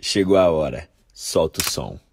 Chegou a hora. Solta o som.